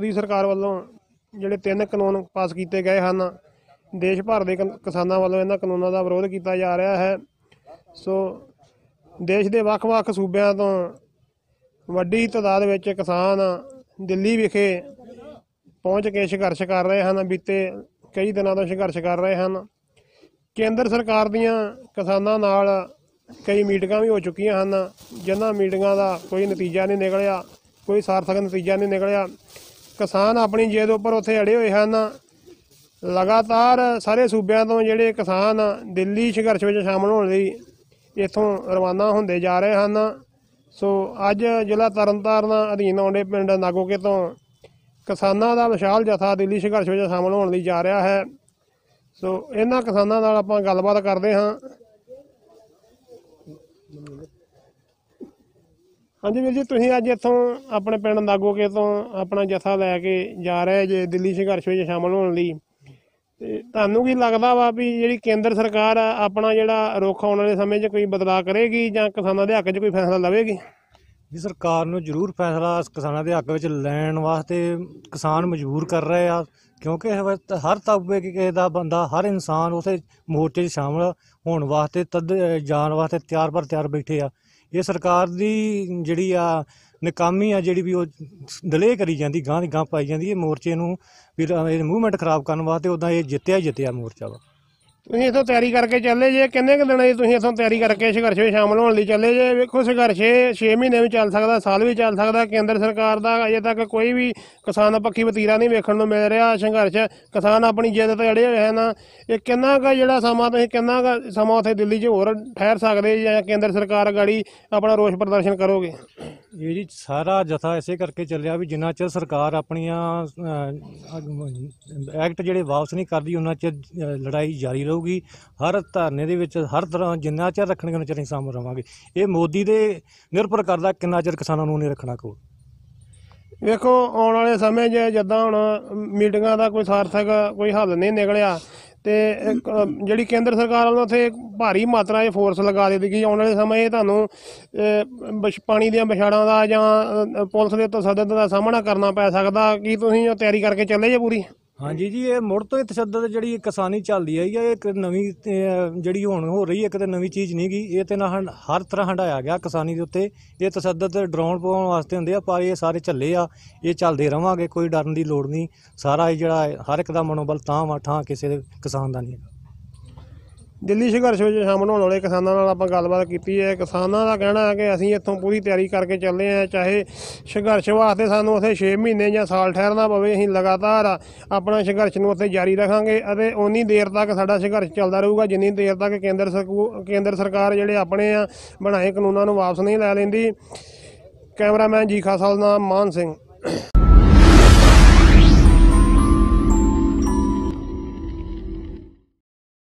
ਮੋਦੀ ਸਰਕਾਰ ਵੱਲੋਂ ਜਿਹੜੇ ਤਿੰਨ ਕਾਨੂੰਨ ਪਾਸ ਕੀਤੇ ਗਏ ਹਨ ਦੇਸ਼ ਭਰ ਦੇ ਕਿਸਾਨਾਂ ਵੱਲੋਂ ਇਹਨਾਂ ਕਾਨੂੰਨਾਂ ਦਾ ਵਿਰੋਧ ਕੀਤਾ ਜਾ ਰਿਹਾ ਹੈ ਸੋ ਦੇਸ਼ ਦੇ ਵੱਖ-ਵੱਖ ਸੂਬਿਆਂ ਤੋਂ ਵੱਡੀ ਤਦਾਦ ਵਿੱਚ ਕਿਸਾਨ ਦਿੱਲੀ ਵਿਖੇ ਪਹੁੰਚ ਕੇ ਸੰਘਰਸ਼ ਕਰ ਰਹੇ ਹਨ ਬੀਤੇ ਕਈ ਦਿਨਾਂ ਤੋਂ ਸੰਘਰਸ਼ ਕਰ ਰਹੇ ਹਨ ਕੇਂਦਰ ਸਰਕਾਰ ਦੀਆਂ ਕਿਸਾਨਾਂ ਨਾਲ ਕਈ ਮੀਟਿੰਗਾਂ ਵੀ ਹੋ ਚੁੱਕੀਆਂ ਹਨ ਜਿਨ੍ਹਾਂ ਮੀਟਿੰਗਾਂ ਦਾ ਕੋਈ ਨਤੀਜਾ ਨਹੀਂ ਨਿਕਲਿਆ ਕੋਈ ਸਾਰਥਕ ਨਤੀਜਾ ਨਹੀਂ ਨਿਕਲਿਆ ਕਿਸਾਨ ਆਪਣੀ ਜੇਦ ਉੱਪਰ ਉੱਥੇ ਅੜੇ ਹੋਏ ਹਨ ਲਗਾਤਾਰ ਸਾਰੇ ਸੂਬਿਆਂ ਤੋਂ ਜਿਹੜੇ ਕਿਸਾਨ ਦਿੱਲੀ ਸੰਘਰਸ਼ ਵਿੱਚ ਸ਼ਾਮਲ ਹੋਣ ਲਈ ਇੱਥੋਂ ਰਵਾਨਾ ਹੁੰਦੇ ਜਾ ਰਹੇ ਹਨ ਸੋ ਅੱਜ ਜ਼ਿਲ੍ਹਾ ਤਰਨਤਾਰਨ ਅਧੀਨ ਆਉਂਦੇ ਪਿੰਡ ਨਾਗੋਕੇ ਤੋਂ ਕਿਸਾਨਾਂ ਦਾ ਵਿਸ਼ਾਲ ਜਥਾ ਦਿੱਲੀ ਸੰਘਰਸ਼ ਵਿੱਚ ਸ਼ਾਮਲ ਹੋਣ ਲਈ ਜਾ ਰਿਹਾ ਹੈ ਸੋ ਇਹਨਾਂ ਕਿਸਾਨਾਂ ਨਾਲ ਆਪਾਂ ਗੱਲਬਾਤ ਕਰਦੇ ਹਾਂ ਹਾਂਜੀ ਵੀਰ ਜੀ ਤੁਸੀਂ ਅੱਜ ਇੱਥੋਂ ਆਪਣੇ ਪਿੰਡ ਨਾਗੋਕੇ ਤੋਂ ਆਪਣਾ ਜਥਾ ਲੈ ਕੇ ਜਾ ਰਹੇ ਜੇ ਦਿੱਲੀ ਸੰਘਰਸ਼ ਵਿੱਚ ਸ਼ਾਮਲ ਹੋਣ ਲਈ ਤੇ ਤੁਹਾਨੂੰ ਕੀ ਲੱਗਦਾ ਵਾ ਵੀ ਜਿਹੜੀ ਕੇਂਦਰ ਸਰਕਾਰ ਆ ਆਪਣਾ ਜਿਹੜਾ ਰੁਖ ਆਉਣ ਵਾਲੇ ਸਮੇਂ 'ਚ ਕੋਈ ਬਦਲਾਅ ਕਰੇਗੀ ਜਾਂ ਕਿਸਾਨਾਂ ਦੇ ਹੱਕ 'ਚ ਕੋਈ ਫੈਸਲਾ ਲਵੇਗੀ ਜੀ ਸਰਕਾਰ ਨੂੰ ਜ਼ਰੂਰ ਫੈਸਲਾ ਕਿਸਾਨਾਂ ਦੇ ਹੱਕ ਵਿੱਚ ਲੈਣ ਵਾਸਤੇ ਕਿਸਾਨ ਮਜਬੂਰ ਕਰ ਰਹੇ ਆ ਕਿਉਂਕਿ ਹਰ ਤਬਕੇ ਕਿਸੇ ਦਾ ਬੰਦਾ ਹਰ ਇਨਸਾਨ ਉਸੇ ਮੋਰਚੇ 'ਚ ਸ਼ਾਮਲ ਹੋਣ ਵਾਸਤੇ ਤਦ ਜਾਣ ਵਾਸਤੇ ਤਿਆਰ ਪਰ ਤਿਆਰ ਬੈਠੇ ਆ ਇਹ ਸਰਕਾਰ ਦੀ ਜਿਹੜੀ ਆ ਨਕਾਮੀ ਆ ਜਿਹੜੀ ਵੀ ਉਹ ਡਿਲੇ ਕਰੀ ਜਾਂਦੀ ਗਾਂ ਦੀ ਗਾਂ ਪਾਈ ਜਾਂਦੀ ਇਹ ਮੋਰਚੇ ਨੂੰ ਵੀ ਇਹ ਮੂਵਮੈਂਟ ਖਰਾਬ ਕਰਨ ਵਾਸਤੇ ਉਦਾਂ ਇਹ ਜਿੱਤਿਆ ਜਿੱਤਿਆ ਮੋਰਚਾ ਵਾ ਤੁਸੀਂ ਇਥੋਂ ਤਿਆਰੀ ਕਰਕੇ ਚੱਲੇ ਜੇ ਕਿੰਨੇ ਕੁ ਦਿਨਾਂ ਦੀ ਤੁਸੀਂ ਇਥੋਂ ਤਿਆਰੀ ਕਰਕੇ ਸੰਘਰਸ਼ ਵਿੱਚ ਸ਼ਾਮਲ ਹੋਣ ਲਈ ਚੱਲੇ ਜੇ ਵੇਖੋ ਸੰਘਰਸ਼ 6 ਮਹੀਨੇ ਵੀ ਚੱਲ ਸਕਦਾ ਸਾਲ ਵੀ ਚੱਲ ਸਕਦਾ ਕੇਂਦਰ ਸਰਕਾਰ ਦਾ ਅਜੇ ਤੱਕ ਕੋਈ ਵੀ ਕਿਸਾਨ ਪੱਖੀ ਵਤੀਰਾ ਨਹੀਂ ਵੇਖਣ ਨੂੰ ਮਿਲ ਰਿਹਾ ਸੰਘਰਸ਼ ਕਿਸਾਨ ਆਪਣੀ ਜਿੱਦ ਤੇ ਅੜੇ ਹੋਏ ਹਨ ਇਹ ਕਿੰਨਾ ਕੁ ਜਿਹੜਾ ਸਮਾਂ ਤੁਸੀਂ ਕਿੰਨਾ ਕੁ ਸਮਾਂ ਉੱਥੇ ਦਿੱਲੀ 'ਚ ਹੋਰ ਠਹਿਰ ਸਕਦੇ ਜਾਂ ਕੇਂਦਰ ਸਰਕਾਰ ਗਾੜੀ ਆਪਣਾ ਰੋਸ ਪ੍ਰਦਰਸ਼ਨ ਕਰੋਗੇ ਇਹ ਜੀ ਸਾਰਾ ਜਥਾ ਇਸੇ ਕਰਕੇ ਚੱਲਿਆ ਵੀ ਜਿੰਨਾ ਚਿਰ ਸਰਕਾਰ ਆਪਣੀਆਂ ਐਕਟ ਜਿਹੜੇ ਵਾਪਸ ਨਹੀਂ ਕਰਦੀ ਉਹਨਾਂ ਚਿਰ ਲੜਾਈ ਜਾਰੀ ਰਹੂਗੀ ਹਰ ਧਰਨੇ ਦੇ ਵਿੱਚ ਹਰ ਤਰ੍ਹਾਂ ਜਿੰਨਾ ਚਿਰ ਰੱਖਣਗੇ ਉਹਨਾਂ ਚਿਰ ਅਸੀਂ ਸਾਹਮਣੇ ਰਵਾਂਗੇ ਇਹ ਮੋਦੀ ਦੇ ਨਿਰਭਰ ਕਰਦਾ ਕਿੰਨਾ ਚਿਰ ਕਿਸਾਨਾਂ ਨੂੰ ਨਹੀਂ ਰੱਖਣਾ ਕੋਲ ਵੇਖੋ ਆਉਣ ਵਾਲੇ ਸਮੇਂ 'ਚ ਜਦੋਂ ਹੁਣ ਮੀਟਿੰਗਾਂ ਦਾ ਕੋਈ ਸਾਰਥਕ ਕੋਈ ਹੱਲ ਨਹੀਂ ਨਿਕਲਿਆ ਤੇ ਜਿਹੜੀ ਕੇਂਦਰ ਸਰਕਾਰ ਵੱਲੋਂ ਉੱਥੇ ਭਾਰੀ ਮਾਤਰਾ 'ਚ ਫੋਰਸ ਲਗਾ ਦਿੱਤੀ ਗਈ ਆਉਣ ਵਾਲੇ ਸਮੇਂ ਤੁਹਾਨੂੰ ਪਾਣੀ ਦੀਆਂ ਵਿਛਾੜਾਂ ਦਾ ਜਾਂ ਪੁਲਿਸ ਦੇ ਤਸੱਦਦ ਦਾ ਸਾਹਮਣਾ ਕਰਨਾ ਪੈ ਸਕਦਾ ਕੀ ਤੁਸੀਂ ਤਿਆਰੀ ਕਰਕੇ ਚੱਲੇ ਜੇ ਪੂਰੀ ਹਾਂਜੀ ਜੀ ਇਹ ਮੁੜ ਤੋਂ ਹੀ ਤਸ਼ੱਦਦ ਜਿਹੜੀ ਕਿਸਾਨੀ ਚੱਲਦੀ ਆਈ ਹੈ ਇਹ ਇੱਕ ਨਵੀਂ ਜਿਹੜੀ ਹੁਣ ਹੋ ਰਹੀ ਹੈ ਕਿਤੇ ਨਵੀਂ ਚੀਜ਼ ਨਹੀਂ ਗਈ ਇਹ ਤੇ ਨਾ ਹਰ ਤਰ੍ਹਾਂ ਹੰਡਾਇਆ ਗਿਆ ਕਿਸਾਨੀ ਦੇ ਉੱਤੇ ਇਹ ਤਸ਼ੱਦਦ ਡਰਾਉਣ ਪਾਉਣ ਵਾਸਤੇ ਹੁੰਦੇ ਆ ਪਰ ਇਹ ਸਾਰੇ ਝੱਲੇ ਆ ਇਹ ਚੱਲਦੇ ਰਵਾਂਗੇ ਕੋਈ ਡਰਨ ਦੀ ਲੋੜ ਨਹੀਂ ਸਾਰਾ ਇਹ ਜਿਹੜਾ ਹਰ ਇੱਕ ਦਾ ਮਨੋਬਲ ਤਾਂ ਵਾਠਾਂ ਕਿਸੇ ਦੇ ਕਿਸਾਨ ਦਾ ਨਹੀਂ ਹੈ ਦਿੱਲੀ ਸੰਘਰਸ਼ ਵਿੱਚ ਸ਼ਾਮਲ ਹੋਣ ਵਾਲੇ ਕਿਸਾਨਾਂ ਨਾਲ ਆਪਾਂ ਗੱਲਬਾਤ ਕੀਤੀ ਹੈ ਕਿਸਾਨਾਂ ਦਾ ਕਹਿਣਾ ਹੈ ਕਿ ਅਸੀਂ ਇੱਥੋਂ ਪੂਰੀ ਤਿਆਰੀ ਕਰਕੇ ਚੱਲੇ ਆਂ ਚਾਹੇ ਸੰਘਰਸ਼ ਵਾਸਤੇ ਸਾਨੂੰ ਉੱਥੇ 6 ਮਹੀਨੇ ਜਾਂ ਸਾਲ ਠਹਿਰਨਾ ਪਵੇ ਅਸੀਂ ਲਗਾਤਾਰ ਆਪਣਾ ਸੰਘਰਸ਼ ਨੂੰ ਉੱਥੇ ਜਾਰੀ ਰੱਖਾਂਗੇ ਅਤੇ ਓਨੀ ਦੇਰ ਤੱਕ ਸਾਡਾ ਸੰਘਰਸ਼ ਚੱਲਦਾ ਰਹੂਗਾ ਜਿੰਨੀ ਦੇਰ ਤੱਕ ਕੇਂਦਰ ਕੇਂਦਰ ਸਰਕਾਰ ਜਿਹੜੇ ਆਪਣੇ ਆ ਬਣਾਏ ਕਾਨੂੰਨਾਂ ਨੂੰ ਵਾਪਸ ਨਹੀਂ ਲੈ ਲੈਂਦੀ ਕੈਮਰਾਮੈਨ ਜੀ ਖਾਸਾਲ ਨਾਮ ਮਾਨ ਸਿੰਘ